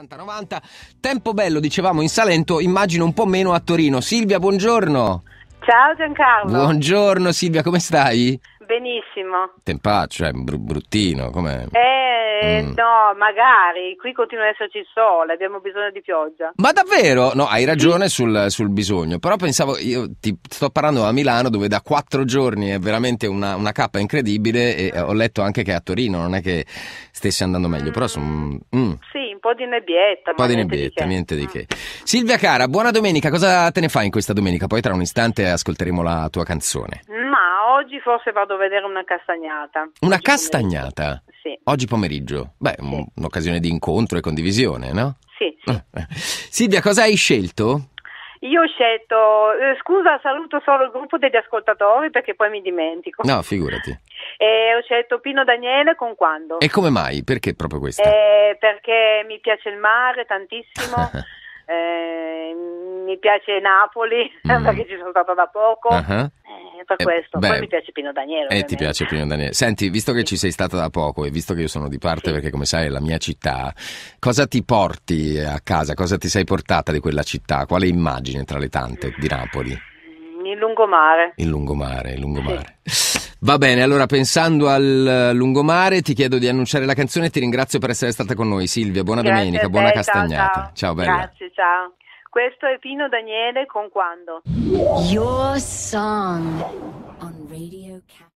80-90. Tempo bello, dicevamo in Salento, immagino un po' meno a Torino. Silvia, buongiorno. Ciao Giancarlo. Buongiorno Silvia, come stai? Benissimo. Tempaccio, è eh, br- bruttino, com'è? Eh, mm. no, magari, qui continua ad esserci il sole, abbiamo bisogno di pioggia. Ma davvero? No, hai ragione sul, sul bisogno, però pensavo, io ti sto parlando a Milano dove da quattro giorni è veramente una, una cappa incredibile e ho letto anche che a Torino non è che stesse andando meglio, però sono... Mm. Sì, po' di nebbietta. Un po' di niente nebbietta, di niente di mm. che. Silvia cara, buona domenica, cosa te ne fai in questa domenica? Poi tra un istante ascolteremo la tua canzone. Ma oggi forse vado a vedere una castagnata. Una oggi castagnata? Pomeriggio. Sì. Oggi pomeriggio? Beh, sì. un'occasione di incontro e condivisione, no? Sì. sì. Eh. Silvia, cosa hai scelto? Io ho scelto, eh, scusa, saluto solo il gruppo degli ascoltatori perché poi mi dimentico. No, figurati. E ho scelto Pino Daniele con Quando. E come mai? Perché proprio questo? Eh, perché mi piace il mare tantissimo, eh, mi piace Napoli mm. perché ci sono stata da poco. Uh-huh per eh, questo. Beh, Poi mi piace Pino Daniele. E eh, ti piace Pino Daniele. Senti, visto che sì. ci sei stata da poco e visto che io sono di parte sì. perché come sai è la mia città, cosa ti porti eh, a casa? Cosa ti sei portata di quella città? Quale immagine tra le tante di Napoli? Mm, il lungomare. Il lungomare, il lungomare. Sì. Va bene, allora pensando al lungomare ti chiedo di annunciare la canzone e ti ringrazio per essere stata con noi Silvia, buona Grazie domenica, te, buona castagnata. Ciao, ciao. ciao bella. Grazie, ciao. Questo è Pino Daniele con Quando. Your song on Radio Cat.